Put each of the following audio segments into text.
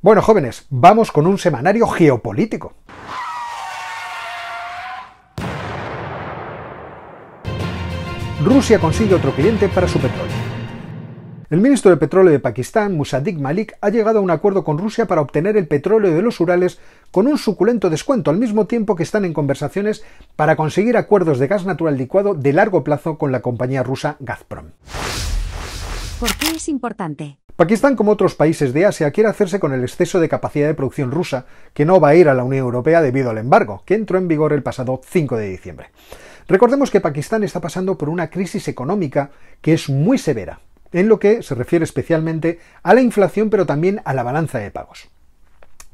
Bueno, jóvenes, vamos con un semanario geopolítico. Rusia consigue otro cliente para su petróleo. El ministro de Petróleo de Pakistán, Musadik Malik, ha llegado a un acuerdo con Rusia para obtener el petróleo de los Urales con un suculento descuento, al mismo tiempo que están en conversaciones para conseguir acuerdos de gas natural licuado de largo plazo con la compañía rusa Gazprom. ¿Por qué es importante? Pakistán, como otros países de Asia, quiere hacerse con el exceso de capacidad de producción rusa, que no va a ir a la Unión Europea debido al embargo, que entró en vigor el pasado 5 de diciembre. Recordemos que Pakistán está pasando por una crisis económica que es muy severa, en lo que se refiere especialmente a la inflación, pero también a la balanza de pagos.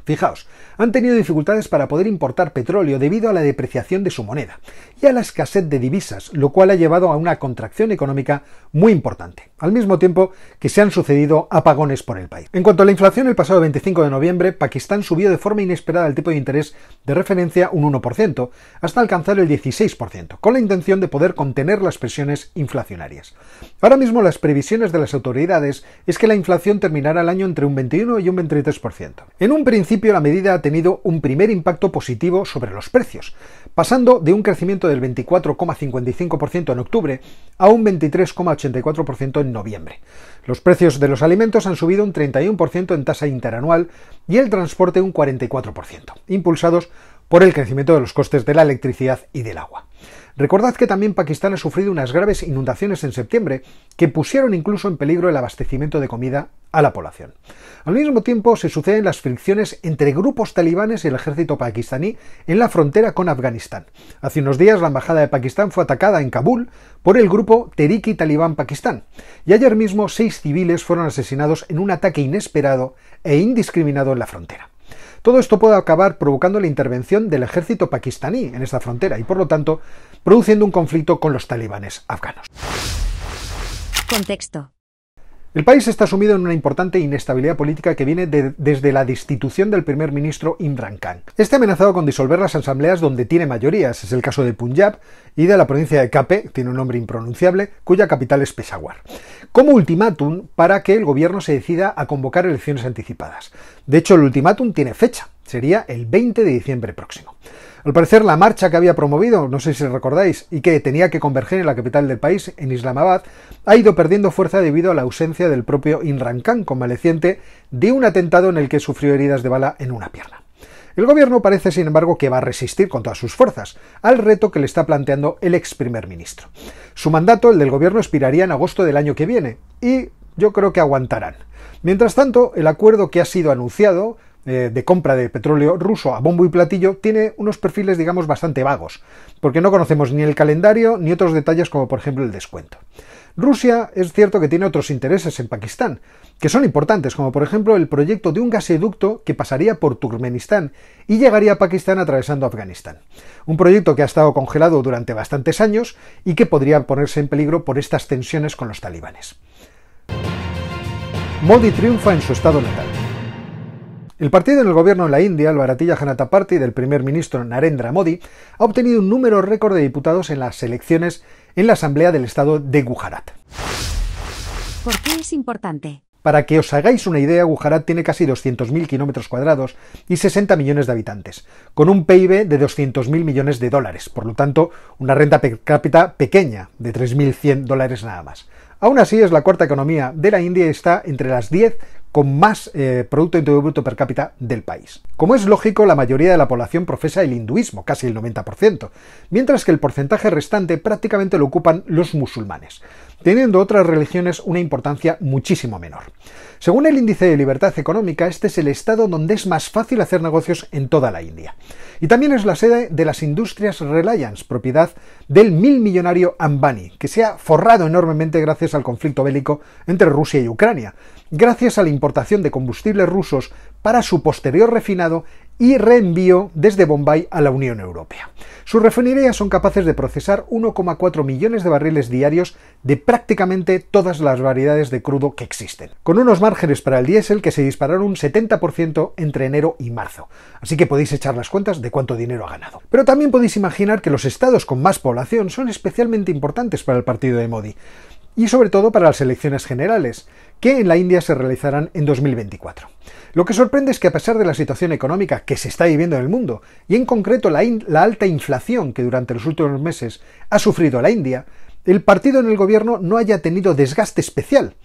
Fijaos, han tenido dificultades para poder importar petróleo debido a la depreciación de su moneda y a la escasez de divisas, lo cual ha llevado a una contracción económica muy importante, al mismo tiempo que se han sucedido apagones por el país. En cuanto a la inflación, el pasado 25 de noviembre, Pakistán subió de forma inesperada el tipo de interés de referencia un 1%, hasta alcanzar el 16%, con la intención de poder contener las presiones inflacionarias. Ahora mismo las previsiones de las autoridades es que la inflación terminará el año entre un 21 y un 23%. En un principio, principio la medida ha tenido un primer impacto positivo sobre los precios, pasando de un crecimiento del 24,55% en octubre a un 23,84% en noviembre. Los precios de los alimentos han subido un 31% en tasa interanual y el transporte un 44%, impulsados por el crecimiento de los costes de la electricidad y del agua. Recordad que también Pakistán ha sufrido unas graves inundaciones en septiembre que pusieron incluso en peligro el abastecimiento de comida a la población. Al mismo tiempo se suceden las fricciones entre grupos talibanes y el ejército pakistaní en la frontera con Afganistán. Hace unos días la embajada de Pakistán fue atacada en Kabul por el grupo Teriki Talibán Pakistán y ayer mismo seis civiles fueron asesinados en un ataque inesperado e indiscriminado en la frontera. Todo esto puede acabar provocando la intervención del ejército pakistaní en esta frontera y, por lo tanto, produciendo un conflicto con los talibanes afganos. Contexto. El país está sumido en una importante inestabilidad política que viene desde la destitución del primer ministro Imran Khan. Este ha amenazado con disolver las asambleas donde tiene mayorías, es el caso de Punjab y de la provincia de Cape, tiene un nombre impronunciable, cuya capital es Peshawar, como ultimátum para que el gobierno se decida a convocar elecciones anticipadas. De hecho, el ultimátum tiene fecha, sería el 20 de diciembre próximo. Al parecer, la marcha que había promovido, no sé si recordáis, y que tenía que converger en la capital del país, en Islamabad, ha ido perdiendo fuerza debido a la ausencia del propio Imran Khan, convaleciente de un atentado en el que sufrió heridas de bala en una pierna. El gobierno parece, sin embargo, que va a resistir con todas sus fuerzas al reto que le está planteando el ex primer ministro. Su mandato, el del gobierno, expiraría en agosto del año que viene y yo creo que aguantarán. Mientras tanto, el acuerdo que ha sido anunciado eh, de compra de petróleo ruso a bombo y platillo tiene unos perfiles, digamos, bastante vagos, porque no conocemos ni el calendario ni otros detalles como por ejemplo el descuento. Rusia es cierto que tiene otros intereses en Pakistán, que son importantes, como por ejemplo el proyecto de un gasoducto que pasaría por Turkmenistán y llegaría a Pakistán atravesando Afganistán. Un proyecto que ha estado congelado durante bastantes años y que podría ponerse en peligro por estas tensiones con los talibanes. Modi triunfa en su estado natal. El partido en el gobierno en la India, el Bharatiya Janata Party del primer ministro Narendra Modi, ha obtenido un número récord de diputados en las elecciones en la Asamblea del Estado de Gujarat. ¿Por qué es importante? Para que os hagáis una idea, Gujarat tiene casi 200.000 kilómetros cuadrados y 60 millones de habitantes, con un PIB de 200.000 millones de dólares, por lo tanto, una renta per cápita pequeña, de 3.100 dólares nada más. Aún así, es la cuarta economía de la India y está entre las 10 con más eh, Producto Interior Bruto per cápita del país. Como es lógico, la mayoría de la población profesa el hinduismo, casi el 90%, mientras que el porcentaje restante prácticamente lo ocupan los musulmanes teniendo otras religiones una importancia muchísimo menor. Según el índice de libertad económica, este es el estado donde es más fácil hacer negocios en toda la India. Y también es la sede de las industrias Reliance, propiedad del mil millonario Ambani, que se ha forrado enormemente gracias al conflicto bélico entre Rusia y Ucrania, gracias a la importación de combustibles rusos para su posterior refinado y reenvío desde Bombay a la Unión Europea. Sus refinerías son capaces de procesar 1,4 millones de barriles diarios de prácticamente todas las variedades de crudo que existen, con unos márgenes para el diésel que se dispararon un 70% entre enero y marzo, así que podéis echar las cuentas de cuánto dinero ha ganado. Pero también podéis imaginar que los estados con más población son especialmente importantes para el partido de Modi, y sobre todo para las elecciones generales, que en la India se realizarán en 2024. Lo que sorprende es que a pesar de la situación económica que se está viviendo en el mundo, y en concreto la, alta inflación que durante los últimos meses ha sufrido la India, el partido en el gobierno no haya tenido desgaste especial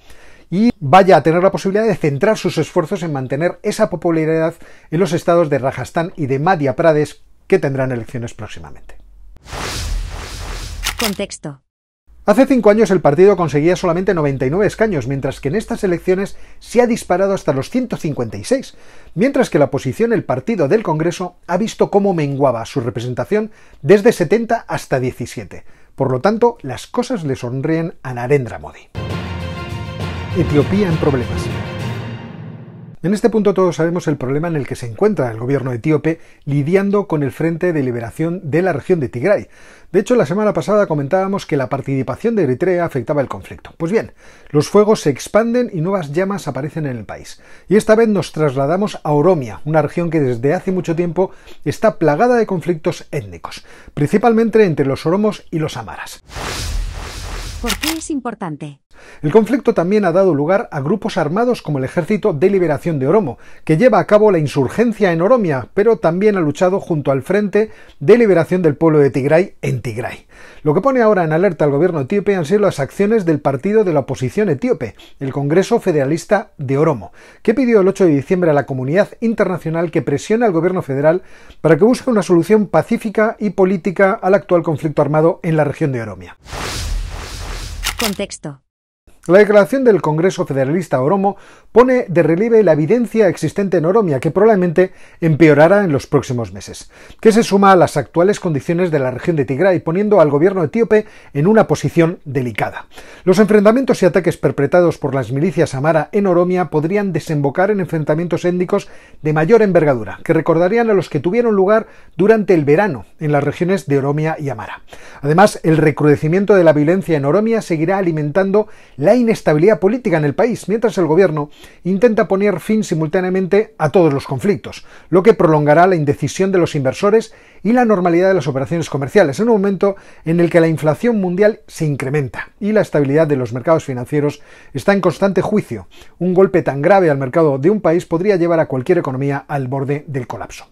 y vaya a tener la posibilidad de centrar sus esfuerzos en mantener esa popularidad en los estados de Rajasthan y de Madhya Pradesh que tendrán elecciones próximamente. Contexto. Hace cinco años el partido conseguía solamente 99 escaños, mientras que en estas elecciones se ha disparado hasta los 156, mientras que la oposición, el partido del Congreso, ha visto cómo menguaba su representación desde 70 hasta 17. Por lo tanto, las cosas le sonreen a Narendra Modi. Etiopía en problemas. En este punto todos sabemos el problema en el que se encuentra el gobierno etíope lidiando con el Frente de Liberación de la región de Tigray. De hecho, la semana pasada comentábamos que la participación de Eritrea afectaba el conflicto. Pues bien, los fuegos se expanden y nuevas llamas aparecen en el país. Y esta vez nos trasladamos a Oromia, una región que desde hace mucho tiempo está plagada de conflictos étnicos, principalmente entre los oromos y los amaras. ¿Por qué es importante? El conflicto también ha dado lugar a grupos armados como el Ejército de Liberación de Oromo, que lleva a cabo la insurgencia en Oromia, pero también ha luchado junto al Frente de Liberación del Pueblo de Tigray en Tigray. Lo que pone ahora en alerta al gobierno etíope han sido las acciones del partido de la oposición etíope, el Congreso Federalista de Oromo, que pidió el 8 de diciembre a la comunidad internacional que presione al gobierno federal para que busque una solución pacífica y política al actual conflicto armado en la región de Oromia. Contexto. La declaración del Congreso Federalista Oromo pone de relieve la evidencia existente en Oromia que probablemente empeorará en los próximos meses, que se suma a las actuales condiciones de la región de Tigray poniendo al gobierno etíope en una posición delicada. Los enfrentamientos y ataques perpetrados por las milicias Amara en Oromia podrían desembocar en enfrentamientos étnicos de mayor envergadura, que recordarían a los que tuvieron lugar durante el verano en las regiones de Oromia y Amara. Además, el recrudecimiento de la violencia en Oromia seguirá alimentando la inestabilidad política en el país, mientras el gobierno intenta poner fin simultáneamente a todos los conflictos, lo que prolongará la indecisión de los inversores y la normalidad de las operaciones comerciales en un momento en el que la inflación mundial se incrementa y la estabilidad de los mercados financieros está en constante juicio. Un golpe tan grave al mercado de un país podría llevar a cualquier economía al borde del colapso.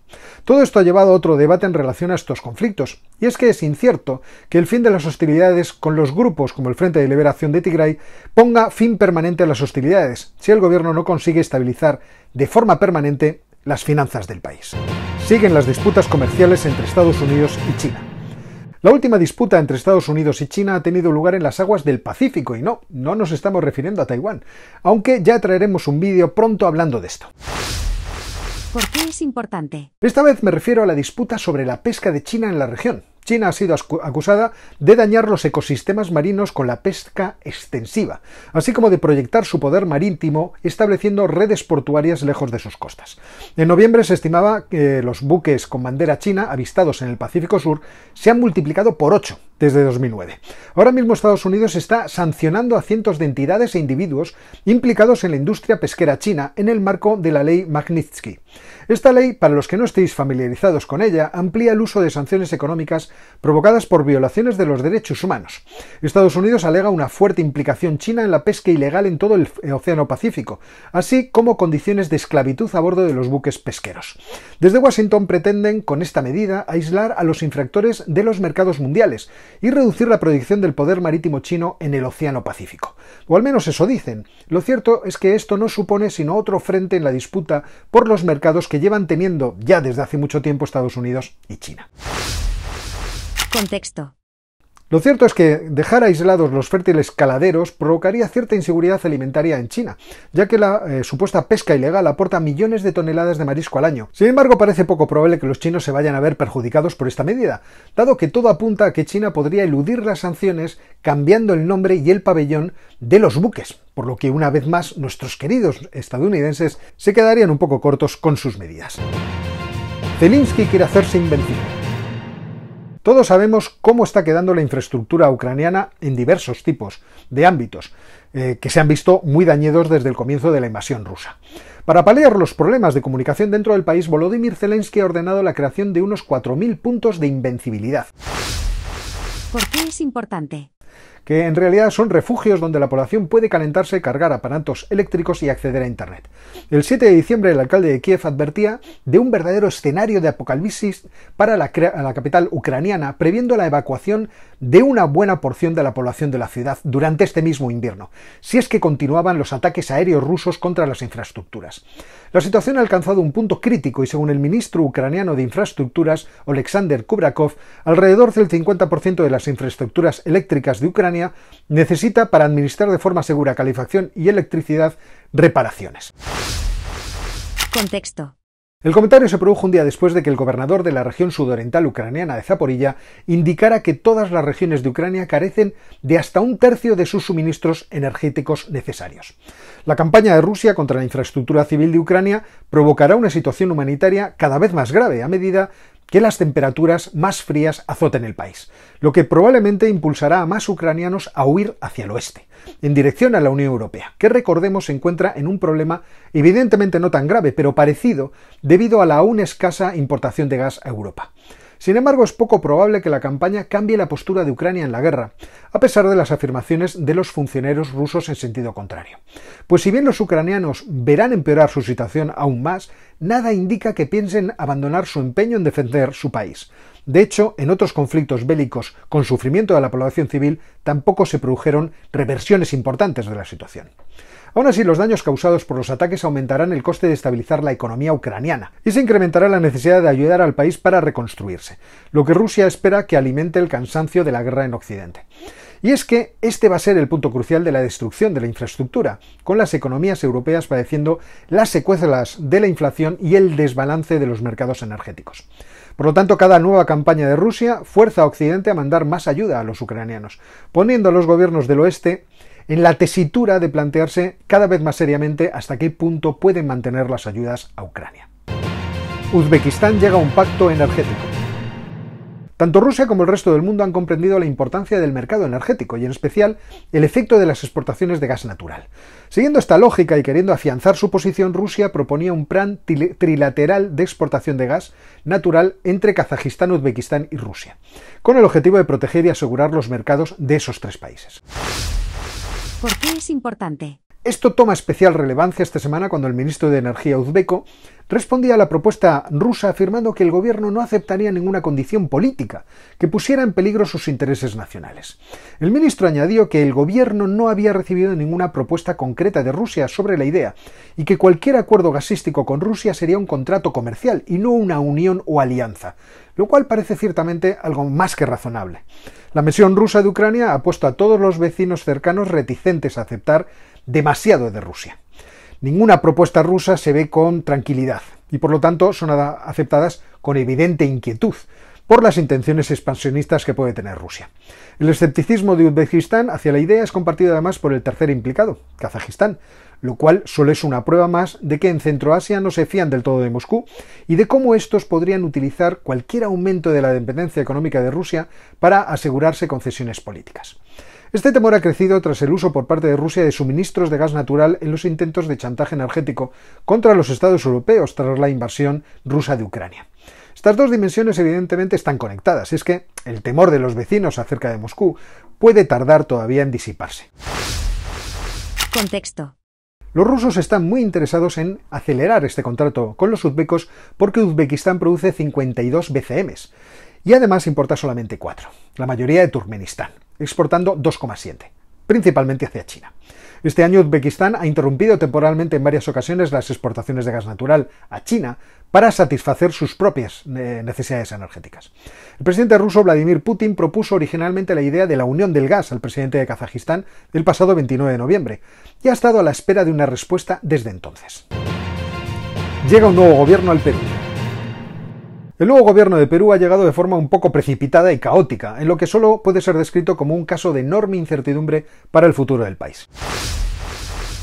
Todo esto ha llevado a otro debate en relación a estos conflictos, y es que es incierto que el fin de las hostilidades con los grupos como el Frente de Liberación de Tigray ponga fin permanente a las hostilidades, si el gobierno no consigue estabilizar de forma permanente las finanzas del país. Siguen las disputas comerciales entre Estados Unidos y China. La última disputa entre Estados Unidos y China ha tenido lugar en las aguas del Pacífico y no, no nos estamos refiriendo a Taiwán, aunque ya traeremos un vídeo pronto hablando de esto. ¿Por qué es importante? Esta vez me refiero a la disputa sobre la pesca de China en la región. China ha sido acusada de dañar los ecosistemas marinos con la pesca extensiva, así como de proyectar su poder marítimo estableciendo redes portuarias lejos de sus costas. En noviembre se estimaba que los buques con bandera china avistados en el Pacífico Sur se han multiplicado por 8 desde 2009. Ahora mismo Estados Unidos está sancionando a cientos de entidades e individuos implicados en la industria pesquera china en el marco de la ley Magnitsky. Esta ley, para los que no estéis familiarizados con ella, amplía el uso de sanciones económicas provocadas por violaciones de los derechos humanos. Estados Unidos alega una fuerte implicación china en la pesca ilegal en todo el eh, Océano Pacífico, así como condiciones de esclavitud a bordo de los buques pesqueros. Desde Washington pretenden, con esta medida, aislar a los infractores de los mercados mundiales y reducir la proyección del poder marítimo chino en el Océano Pacífico. O al menos eso dicen. Lo cierto es que esto no supone sino otro frente en la disputa por los mercados que llevan teniendo ya desde hace mucho tiempo Estados Unidos y China. Contexto. Lo cierto es que dejar aislados los fértiles caladeros provocaría cierta inseguridad alimentaria en China, ya que la eh, supuesta pesca ilegal aporta millones de toneladas de marisco al año. Sin embargo, parece poco probable que los chinos se vayan a ver perjudicados por esta medida, dado que todo apunta a que China podría eludir las sanciones cambiando el nombre y el pabellón de los buques, por lo que una vez más nuestros queridos estadounidenses se quedarían un poco cortos con sus medidas. Zelinsky quiere hacerse invencible. Todos sabemos cómo está quedando la infraestructura ucraniana en diversos tipos de ámbitos, eh, que se han visto muy dañados desde el comienzo de la invasión rusa. Para paliar los problemas de comunicación dentro del país, Volodymyr Zelensky ha ordenado la creación de unos 4.000 puntos de invencibilidad. ¿Por qué es importante? que en realidad son refugios donde la población puede calentarse, cargar aparatos eléctricos y acceder a Internet. El 7 de diciembre el alcalde de Kiev advertía de un verdadero escenario de apocalipsis para la, capital ucraniana, previendo la evacuación de una buena porción de la población de la ciudad durante este mismo invierno, si es que continuaban los ataques aéreos rusos contra las infraestructuras. La situación ha alcanzado un punto crítico y según el ministro ucraniano de Infraestructuras, Oleksandr Kubrakov, alrededor del 50% de las infraestructuras eléctricas de Ucrania necesita para administrar de forma segura calefacción y electricidad reparaciones. Contexto. El comentario se produjo un día después de que el gobernador de la región sudoriental ucraniana de Zaporilla indicara que todas las regiones de Ucrania carecen de hasta un tercio de sus suministros energéticos necesarios. La campaña de Rusia contra la infraestructura civil de Ucrania provocará una situación humanitaria cada vez más grave a medida que las temperaturas más frías azoten el país, lo que probablemente impulsará a más ucranianos a huir hacia el oeste, en dirección a la Unión Europea, que recordemos se encuentra en un problema evidentemente no tan grave, pero parecido, debido a la aún escasa importación de gas a Europa. Sin embargo, es poco probable que la campaña cambie la postura de Ucrania en la guerra, a pesar de las afirmaciones de los funcionarios rusos en sentido contrario. Pues si bien los ucranianos verán empeorar su situación aún más, nada indica que piensen abandonar su empeño en defender su país. De hecho, en otros conflictos bélicos con sufrimiento de la población civil tampoco se produjeron reversiones importantes de la situación. Aún así, los daños causados por los ataques aumentarán el coste de estabilizar la economía ucraniana y se incrementará la necesidad de ayudar al país para reconstruirse, lo que Rusia espera que alimente el cansancio de la guerra en Occidente. Y es que este va a ser el punto crucial de la destrucción de la infraestructura, con las economías europeas padeciendo las secuelas de la inflación y el desbalance de los mercados energéticos. Por lo tanto, cada nueva campaña de Rusia fuerza a Occidente a mandar más ayuda a los ucranianos, poniendo a los gobiernos del oeste en la tesitura de plantearse cada vez más seriamente hasta qué punto pueden mantener las ayudas a Ucrania. Uzbekistán llega a un pacto energético. Tanto Rusia como el resto del mundo han comprendido la importancia del mercado energético y en especial el efecto de las exportaciones de gas natural. Siguiendo esta lógica y queriendo afianzar su posición, Rusia proponía un plan trilateral de exportación de gas natural entre Kazajistán, Uzbekistán y Rusia, con el objetivo de proteger y asegurar los mercados de esos tres países. ¿Por qué es importante? Esto toma especial relevancia esta semana cuando el ministro de Energía Uzbeko respondía a la propuesta rusa afirmando que el gobierno no aceptaría ninguna condición política que pusiera en peligro sus intereses nacionales. El ministro añadió que el gobierno no había recibido ninguna propuesta concreta de Rusia sobre la idea y que cualquier acuerdo gasístico con Rusia sería un contrato comercial y no una unión o alianza, lo cual parece ciertamente algo más que razonable. La misión rusa de Ucrania ha puesto a todos los vecinos cercanos reticentes a aceptar demasiado de Rusia. Ninguna propuesta rusa se ve con tranquilidad y por lo tanto son aceptadas con evidente inquietud por las intenciones expansionistas que puede tener Rusia. El escepticismo de Uzbekistán hacia la idea es compartido además por el tercer implicado, Kazajistán, lo cual solo es una prueba más de que en Centroasia no se fían del todo de Moscú y de cómo estos podrían utilizar cualquier aumento de la dependencia económica de Rusia para asegurarse concesiones políticas. Este temor ha crecido tras el uso por parte de Rusia de suministros de gas natural en los intentos de chantaje energético contra los Estados europeos tras la invasión rusa de Ucrania. Estas dos dimensiones evidentemente están conectadas, y es que el temor de los vecinos acerca de Moscú puede tardar todavía en disiparse. Contexto. Los rusos están muy interesados en acelerar este contrato con los uzbecos porque Uzbekistán produce 52 BCMs y además importa solamente 4, la mayoría de Turkmenistán exportando 2,7, principalmente hacia China. Este año Uzbekistán ha interrumpido temporalmente en varias ocasiones las exportaciones de gas natural a China para satisfacer sus propias eh, necesidades energéticas. El presidente ruso Vladimir Putin propuso originalmente la idea de la unión del gas al presidente de Kazajistán el pasado 29 de noviembre y ha estado a la espera de una respuesta desde entonces. Llega un nuevo gobierno al Perú. El nuevo gobierno de Perú ha llegado de forma un poco precipitada y caótica, en lo que solo puede ser descrito como un caso de enorme incertidumbre para el futuro del país.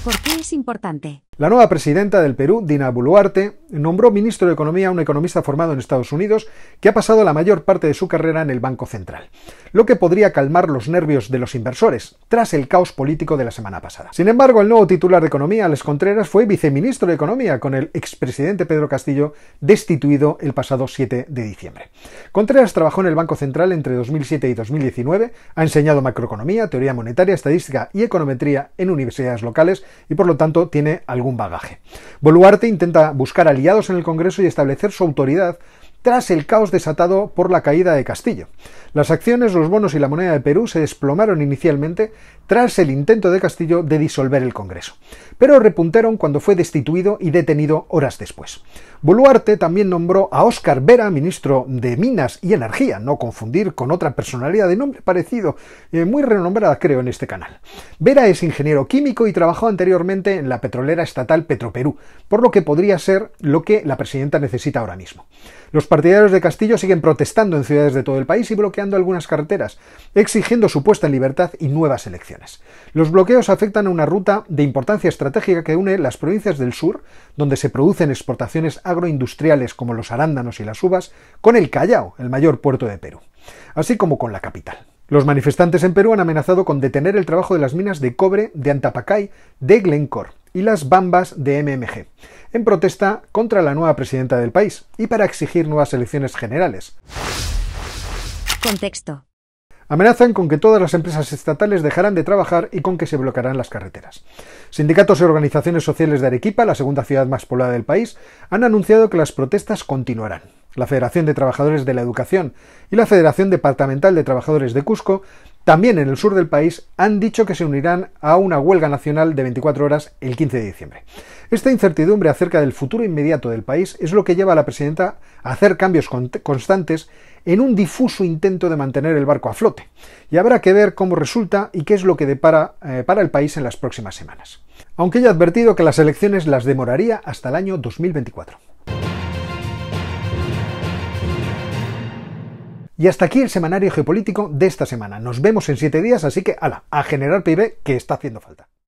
¿Por qué es importante? La nueva presidenta del Perú, Dina Boluarte, nombró ministro de Economía a un economista formado en Estados Unidos que ha pasado la mayor parte de su carrera en el Banco Central, lo que podría calmar los nervios de los inversores tras el caos político de la semana pasada. Sin embargo, el nuevo titular de Economía, Alex Contreras, fue viceministro de Economía con el expresidente Pedro Castillo destituido el pasado 7 de diciembre. Contreras trabajó en el Banco Central entre 2007 y 2019, ha enseñado macroeconomía, teoría monetaria, estadística y econometría en universidades locales y por lo tanto tiene algún bagaje. Boluarte intenta buscar aliados en el Congreso y establecer su autoridad tras el caos desatado por la caída de Castillo. Las acciones, los bonos y la moneda de Perú se desplomaron inicialmente tras el intento de Castillo de disolver el Congreso, pero repuntaron cuando fue destituido y detenido horas después. Boluarte también nombró a Óscar Vera, ministro de Minas y Energía, no confundir con otra personalidad de nombre parecido, eh, muy renombrada creo en este canal. Vera es ingeniero químico y trabajó anteriormente en la petrolera estatal Petroperú, por lo que podría ser lo que la presidenta necesita ahora mismo. Los partidarios de Castillo siguen protestando en ciudades de todo el país y bloqueando algunas carreteras, exigiendo su puesta en libertad y nuevas elecciones. Los bloqueos afectan a una ruta de importancia estratégica que une las provincias del sur, donde se producen exportaciones agroindustriales como los arándanos y las uvas, con el Callao, el mayor puerto de Perú, así como con la capital. Los manifestantes en Perú han amenazado con detener el trabajo de las minas de cobre de Antapacay de Glencore y las Bambas de MMG, en protesta contra la nueva presidenta del país y para exigir nuevas elecciones generales. Contexto. Amenazan con que todas las empresas estatales dejarán de trabajar y con que se bloquearán las carreteras. Sindicatos y organizaciones sociales de Arequipa, la segunda ciudad más poblada del país, han anunciado que las protestas continuarán. La Federación de Trabajadores de la Educación y la Federación Departamental de Trabajadores de Cusco también en el sur del país, han dicho que se unirán a una huelga nacional de 24 horas el 15 de diciembre. Esta incertidumbre acerca del futuro inmediato del país es lo que lleva a la presidenta a hacer cambios constantes en un difuso intento de mantener el barco a flote. Y habrá que ver cómo resulta y qué es lo que depara eh, para el país en las próximas semanas. Aunque haya advertido que las elecciones las demoraría hasta el año 2024. Y hasta aquí el semanario geopolítico de esta semana. Nos vemos en siete días, así que, ala, a generar PIB que está haciendo falta.